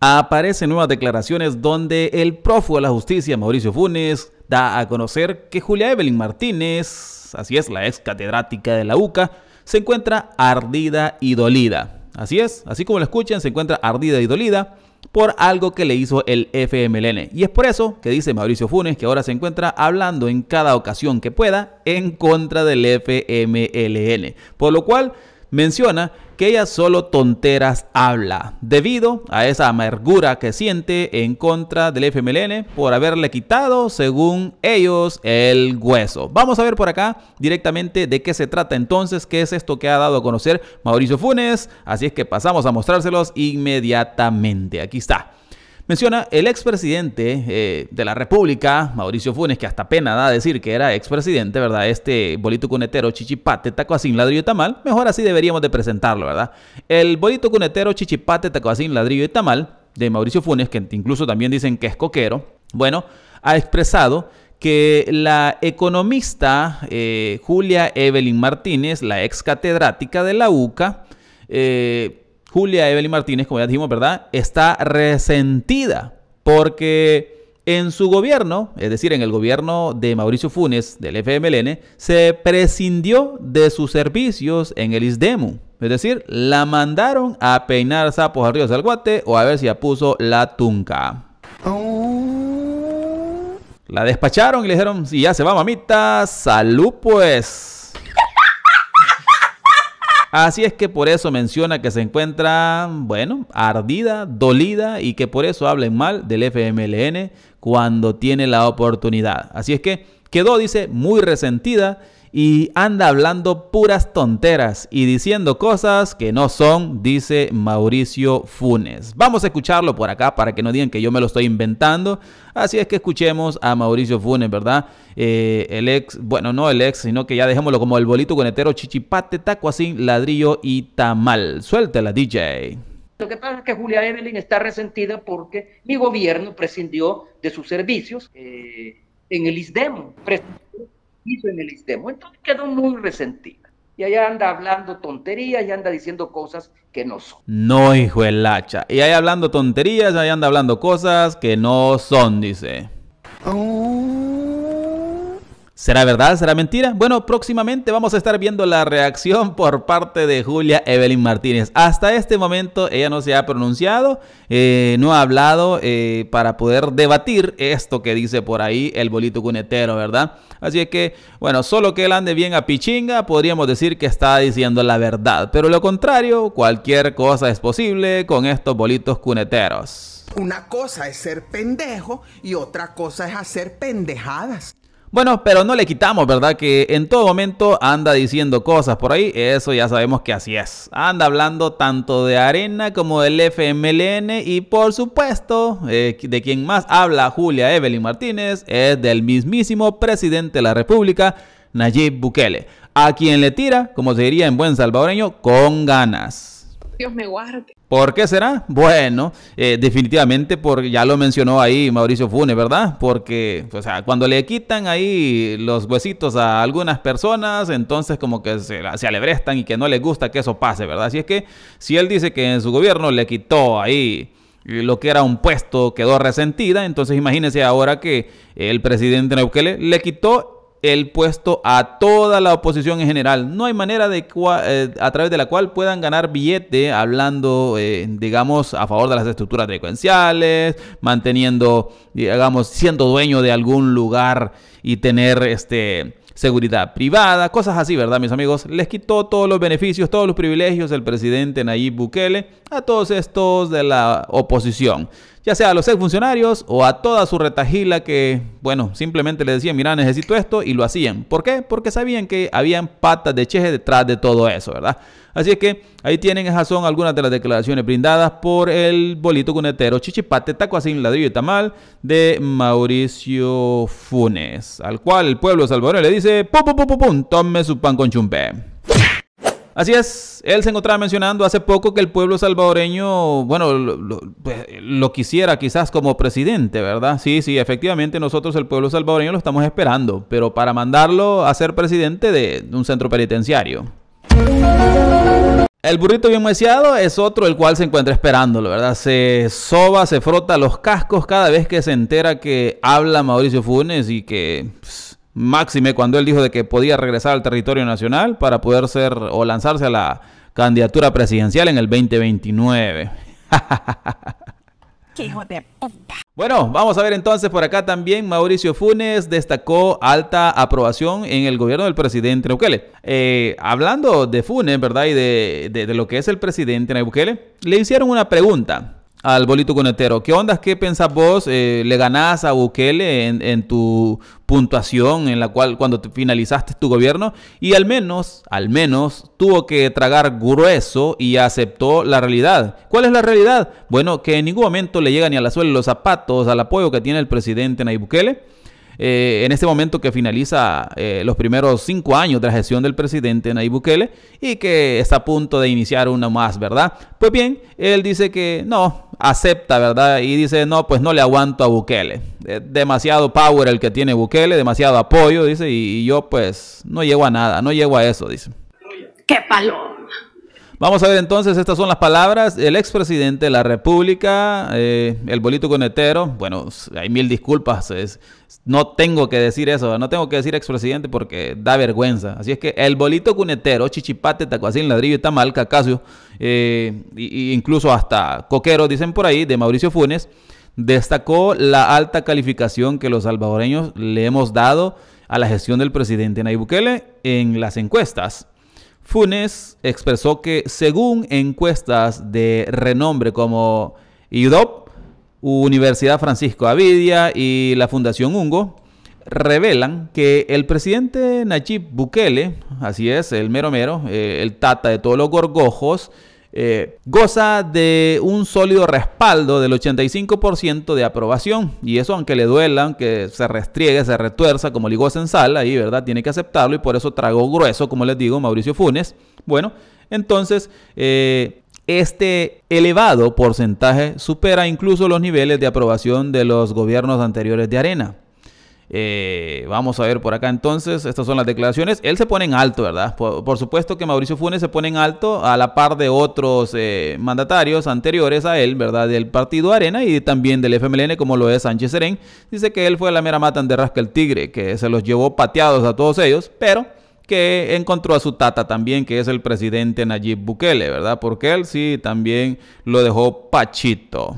aparecen nuevas declaraciones donde el prófugo de la justicia, Mauricio Funes, da a conocer que Julia Evelyn Martínez, así es, la ex catedrática de la UCA, se encuentra ardida y dolida. Así es, así como la escuchan, se encuentra ardida y dolida por algo que le hizo el FMLN. Y es por eso que dice Mauricio Funes que ahora se encuentra hablando en cada ocasión que pueda en contra del FMLN. Por lo cual menciona que ella solo tonteras habla, debido a esa amargura que siente en contra del FMLN por haberle quitado, según ellos, el hueso. Vamos a ver por acá directamente de qué se trata entonces, qué es esto que ha dado a conocer Mauricio Funes, así es que pasamos a mostrárselos inmediatamente. Aquí está. Menciona el expresidente eh, de la República, Mauricio Funes, que hasta pena da decir que era expresidente, ¿verdad? Este bolito cunetero chichipate, tacoacín, ladrillo y tamal. Mejor así deberíamos de presentarlo, ¿verdad? El bolito cunetero chichipate, tacoacín, ladrillo y tamal de Mauricio Funes, que incluso también dicen que es coquero, bueno, ha expresado que la economista eh, Julia Evelyn Martínez, la ex catedrática de la UCA, eh, Julia Evelyn Martínez, como ya dijimos, ¿verdad? Está resentida porque en su gobierno, es decir, en el gobierno de Mauricio Funes, del FMLN, se prescindió de sus servicios en el ISDEMU. Es decir, la mandaron a peinar sapos arriba del guate o a ver si apuso puso la tunca. Oh. La despacharon y le dijeron, si ya se va mamita, salud pues. Así es que por eso menciona que se encuentra, bueno, ardida, dolida y que por eso hablen mal del FMLN cuando tiene la oportunidad. Así es que Quedó, dice, muy resentida y anda hablando puras tonteras y diciendo cosas que no son, dice Mauricio Funes. Vamos a escucharlo por acá para que no digan que yo me lo estoy inventando. Así es que escuchemos a Mauricio Funes, ¿verdad? Eh, el ex, bueno, no el ex, sino que ya dejémoslo como el bolito conetero, chichipate, taco así, ladrillo y tamal. Suéltela, DJ. Lo que pasa es que Julia Evelyn está resentida porque mi gobierno prescindió de sus servicios. Eh en el ISDEMO, en el ISDEMO. Entonces quedó muy resentida. Y allá anda hablando tonterías y anda diciendo cosas que no son. No, hijo el hacha. Y ahí hablando tonterías, ahí anda hablando cosas que no son, dice. ¿Será verdad? ¿Será mentira? Bueno, próximamente vamos a estar viendo la reacción por parte de Julia Evelyn Martínez. Hasta este momento ella no se ha pronunciado, eh, no ha hablado eh, para poder debatir esto que dice por ahí el bolito cunetero, ¿verdad? Así que, bueno, solo que él ande bien a pichinga, podríamos decir que está diciendo la verdad. Pero lo contrario, cualquier cosa es posible con estos bolitos cuneteros. Una cosa es ser pendejo y otra cosa es hacer pendejadas. Bueno, pero no le quitamos, ¿verdad? Que en todo momento anda diciendo cosas por ahí. Eso ya sabemos que así es. Anda hablando tanto de Arena como del FMLN. Y por supuesto, eh, de quien más habla Julia Evelyn Martínez es del mismísimo presidente de la República, Nayib Bukele. A quien le tira, como se diría en buen salvadoreño, con ganas. Dios me guarde. ¿Por qué será? Bueno, eh, definitivamente porque ya lo mencionó ahí Mauricio Funes, ¿verdad? Porque, o sea, cuando le quitan ahí los huesitos a algunas personas, entonces como que se, se alebrestan y que no les gusta que eso pase, ¿verdad? Así es que si él dice que en su gobierno le quitó ahí lo que era un puesto quedó resentida, entonces imagínense ahora que el presidente Neukele le quitó el puesto a toda la oposición en general. No hay manera de eh, a través de la cual puedan ganar billete hablando, eh, digamos, a favor de las estructuras frecuenciales, manteniendo, digamos, siendo dueño de algún lugar y tener este seguridad privada, cosas así, ¿verdad, mis amigos? Les quitó todos los beneficios, todos los privilegios del presidente Nayib Bukele a todos estos de la oposición ya sea a los funcionarios o a toda su retajila que, bueno, simplemente le decían, mira, necesito esto y lo hacían. ¿Por qué? Porque sabían que habían patas de cheje detrás de todo eso, ¿verdad? Así es que ahí tienen esas son algunas de las declaraciones brindadas por el bolito cunetero Chichipate, Taco así, Ladrillo y Tamal de Mauricio Funes, al cual el pueblo salvador le dice, pum, pum, pum, pum, pum, tome su pan con chumpé Así es, él se encontraba mencionando hace poco que el pueblo salvadoreño, bueno, pues, lo, quisiera quizás como presidente, ¿verdad? Sí, sí, efectivamente nosotros el pueblo salvadoreño lo estamos esperando, pero para mandarlo a ser presidente de un centro penitenciario. El burrito bien meciado es otro el cual se encuentra esperándolo, ¿verdad? Se soba, se frota los cascos cada vez que se entera que habla Mauricio Funes y que... Pues, máxime cuando él dijo de que podía regresar al territorio nacional para poder ser o lanzarse a la candidatura presidencial en el 2029. Bueno, vamos a ver entonces por acá también Mauricio Funes destacó alta aprobación en el gobierno del presidente Neukele. Eh, hablando de Funes, ¿verdad? Y de, lo que es el presidente Neukele, le hicieron una pregunta al bolito conetero. ¿Qué onda? ¿Qué pensás vos? Eh, ¿Le ganás a Bukele en, tu puntuación en la cual cuando te finalizaste tu gobierno? Y al menos, al menos, tuvo que tragar grueso y aceptó la realidad. ¿Cuál es la realidad? Bueno, que en ningún momento le llegan ni a la suela los zapatos al apoyo que tiene el presidente Nayib Bukele. Eh, en este momento que finaliza eh, los primeros cinco años de la gestión del presidente Nayib Bukele y que está a punto de iniciar uno más, ¿verdad? Pues bien, él dice que no, acepta, ¿verdad? Y dice, no, pues no le aguanto a Bukele. Eh, demasiado power el que tiene Bukele, demasiado apoyo, dice, y, y yo pues no llego a nada, no llego a eso, dice. ¡Qué palo! Vamos a ver entonces, estas son las palabras. El expresidente de la República, eh, el bolito cunetero, bueno, hay mil disculpas, no tengo que decir eso, no tengo que decir expresidente porque da vergüenza. Así es que el bolito cunetero, chichipate, tacuacín, ladrillo, tamal, cacasio, eh, e incluso hasta coquero, dicen por ahí, de Mauricio Funes, destacó la alta calificación que los salvadoreños le hemos dado a la gestión del presidente Nayib Bukele en las encuestas. Funes expresó que según encuestas de renombre como IUDOP, Universidad Francisco Avidia y la Fundación Ungo, revelan que el presidente Nayib Bukele, así es, el mero mero, eh, el tata de todos los gorgojos, eh, goza de un sólido respaldo del 85% de aprobación. Y eso, aunque le duela, aunque se restriegue, se retuerza como ligó en sal, ahí, ¿verdad? Tiene que aceptarlo y por eso tragó grueso, como les digo, Mauricio Funes. Bueno, entonces, eh, este elevado porcentaje supera incluso los niveles de aprobación de los gobiernos anteriores de Arena. Eh, vamos a ver por acá entonces, estas son las declaraciones. Él se pone en alto, ¿verdad? Por, supuesto que Mauricio Funes se pone en alto a la par de otros eh, mandatarios anteriores a él, ¿verdad? Del partido Arena y también del FMLN, como lo es Sánchez Serén. Dice que él fue la mera mata de Rasca el Tigre, que se los llevó pateados a todos ellos, pero que encontró a su tata también, que es el presidente Nayib Bukele, ¿verdad? Porque él sí también lo dejó pachito.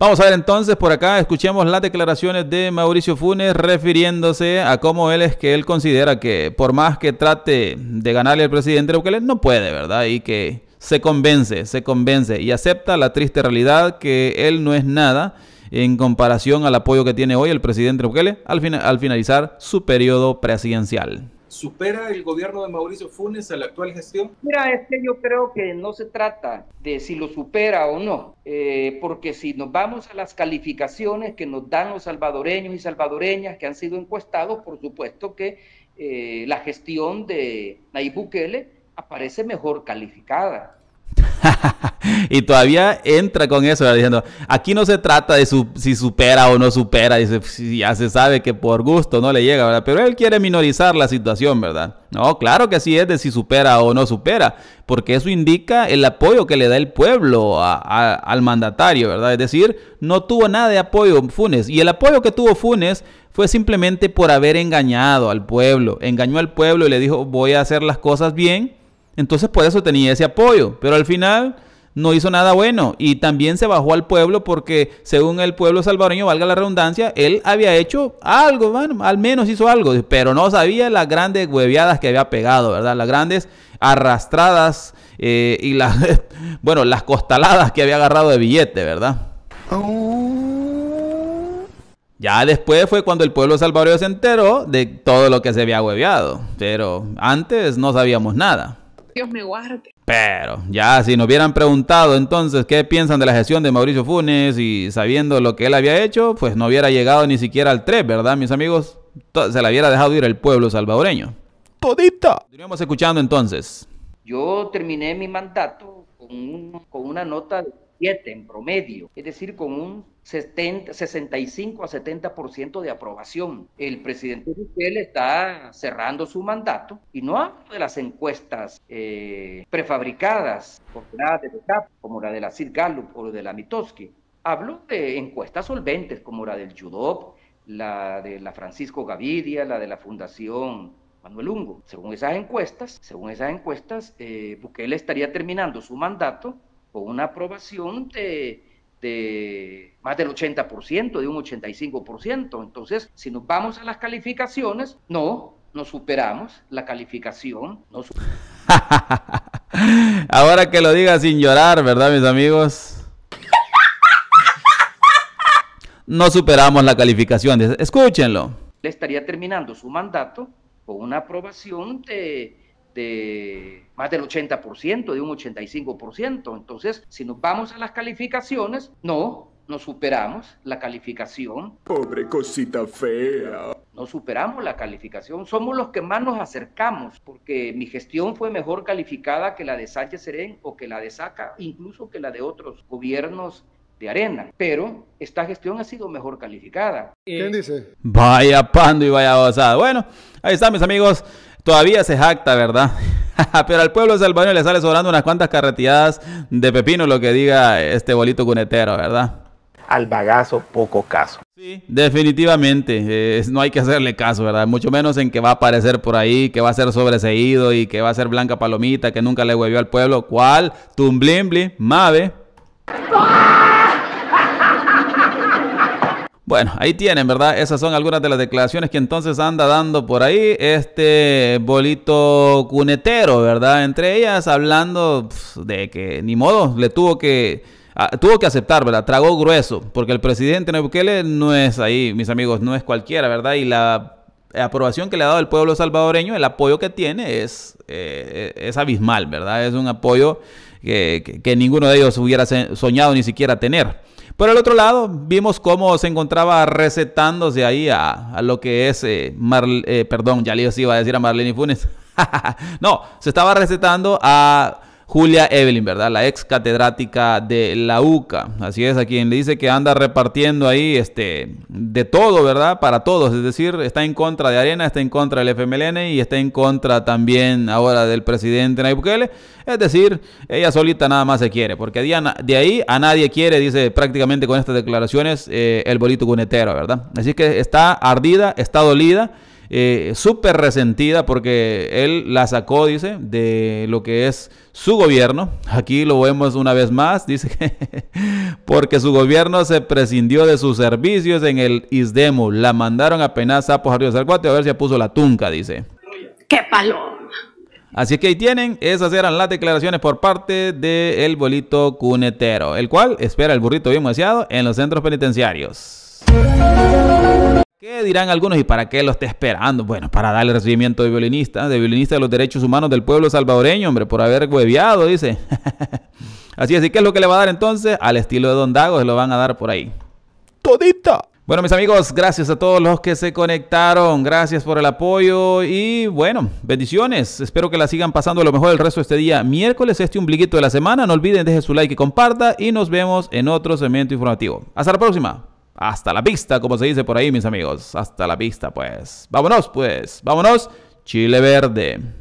Vamos a ver entonces por acá, escuchemos las declaraciones de Mauricio Funes refiriéndose a cómo él es que él considera que por más que trate de ganarle al presidente Bukele, no puede, ¿verdad? Y que se convence, se convence y acepta la triste realidad que él no es nada en comparación al apoyo que tiene hoy el presidente Bukele al, al finalizar su periodo presidencial. ¿Supera el gobierno de Mauricio Funes a la actual gestión? Mira, es que yo creo que no se trata de si lo supera o no, eh, porque si nos vamos a las calificaciones que nos dan los salvadoreños y salvadoreñas que han sido encuestados, por supuesto que eh, la gestión de Nayib Bukele aparece mejor calificada. y todavía entra con eso, diciendo, aquí no se trata de si supera o no supera, dice, ya se sabe que por gusto no le llega, ¿verdad? Pero él quiere minorizar la situación, ¿verdad? No, claro que sí es de si supera o no supera, porque eso indica el apoyo que le da el pueblo al mandatario, ¿verdad? Es decir, no tuvo nada de apoyo Funes, y el apoyo que tuvo Funes fue simplemente por haber engañado al pueblo, engañó al pueblo y le dijo, voy a hacer las cosas bien, entonces por eso tenía ese apoyo, pero al final no hizo nada bueno y también se bajó al pueblo porque según el pueblo salvadoreño, valga la redundancia, él había hecho algo, al menos hizo algo, pero no sabía las grandes hueveadas que había pegado, ¿verdad? Las grandes arrastradas eh, y las, bueno, las costaladas que había agarrado de billete, ¿verdad? Ya después fue cuando el pueblo salvadoreño se enteró de todo lo que se había hueveado, pero antes no sabíamos nada. Dios me guarde. Pero ya si nos hubieran preguntado entonces qué piensan de la gestión de Mauricio Funes y sabiendo lo que él había hecho, pues no hubiera llegado ni siquiera al 3, ¿verdad, mis amigos? Se la hubiera dejado ir el pueblo salvadoreño. Todita. Continuamos escuchando entonces. Yo terminé mi mandato con, una nota en promedio, es decir, con un 70, 65 a 70% de aprobación. El presidente Bukele está cerrando su mandato y no hablo de las encuestas eh, prefabricadas, de como la de la Cid Gallup o la de la Mitoski. Hablo de encuestas solventes como la del Judop, la de la Francisco Gavidia, la de la Fundación Manuel Ungo. Según esas encuestas, según esas encuestas, eh, Bukele estaría terminando su mandato con una aprobación de, de más del 80%, de un 85%. Entonces, si nos vamos a las calificaciones, no, no superamos la calificación. Ahora que lo diga sin llorar, ¿verdad, mis amigos? No superamos la calificación. Escúchenlo. Le estaría terminando su mandato con una aprobación de de más del 80%, de un 85%. Entonces, si nos vamos a las calificaciones, no, nos superamos la calificación. Pobre cosita fea. No superamos la calificación. Somos los que más nos acercamos, porque mi gestión fue mejor calificada que la de Sánchez Serén o que la de Saca, incluso que la de otros gobiernos de arena, pero esta gestión ha sido mejor calificada. ¿Quién eh, dice? Vaya pando y vaya basada Bueno, ahí están mis amigos todavía se jacta, ¿verdad? Pero al pueblo salvadoreño le sale sobrando unas cuantas carreteadas de pepino, lo que diga este bolito cunetero, ¿verdad? Al bagazo, poco caso. Sí, definitivamente. Eh, no hay que hacerle caso, ¿verdad? Mucho menos en que va a aparecer por ahí, que va a ser sobreseído y que va a ser blanca palomita, que nunca le huevió al pueblo. ¿Cuál? Tumblimbli, Mave. Bueno, ahí tienen, ¿verdad? Esas son algunas de las declaraciones que entonces anda dando por ahí este bolito cunetero, ¿verdad? Entre ellas hablando de que ni modo, le tuvo que ah, tuvo que aceptar, ¿verdad? Tragó grueso, porque el presidente Bukele no es ahí, mis amigos, no es cualquiera, ¿verdad? Y la aprobación que le ha dado el pueblo salvadoreño, el apoyo que tiene es, eh, es abismal, ¿verdad? Es un apoyo que ninguno de ellos hubiera soñado ni siquiera tener. Por el otro lado, vimos cómo se encontraba recetándose ahí a, lo que es, eh, eh, perdón, ya les iba a decir a Marlene Funes. no, se estaba recetando a Julia Evelyn, ¿verdad? La ex catedrática de la UCA. Así es, a quien le dice que anda repartiendo ahí este, de todo, ¿verdad? Para todos. Es decir, está en contra de Arena, está en contra del FMLN y está en contra también ahora del presidente Nayib Bukele. Es decir, ella solita nada más se quiere, porque de ahí a nadie quiere, dice prácticamente con estas declaraciones, eh, el bolito cunetero, ¿verdad? Así que está ardida, está dolida eh, súper resentida porque él la sacó, dice, de lo que es su gobierno. Aquí lo vemos una vez más, dice porque su gobierno se prescindió de sus servicios en el ISDEMU. La mandaron apenas sapos arriba del cuate a ver si puso la tunca, dice. ¡Qué palo! Así que ahí tienen, esas eran las declaraciones por parte del bolito cunetero, el cual espera el burrito bien demasiado en los centros penitenciarios. ¿Qué dirán algunos y para qué lo está esperando? Bueno, para darle recibimiento de violinista, de violinista de los derechos humanos del pueblo salvadoreño, hombre, por haber hueviado, dice. así es, ¿y qué es lo que le va a dar entonces? Al estilo de Don Dago, se lo van a dar por ahí. Todita. Bueno, mis amigos, gracias a todos los que se conectaron, gracias por el apoyo y bueno, bendiciones. Espero que la sigan pasando lo mejor el resto de este día. Miércoles, este ombliguito de la semana. No olviden, deje su like y comparta y nos vemos en otro segmento informativo. Hasta la próxima. Hasta la pista, como se dice por ahí, mis amigos. Hasta la pista, pues. Vámonos, pues. Vámonos. Chile verde.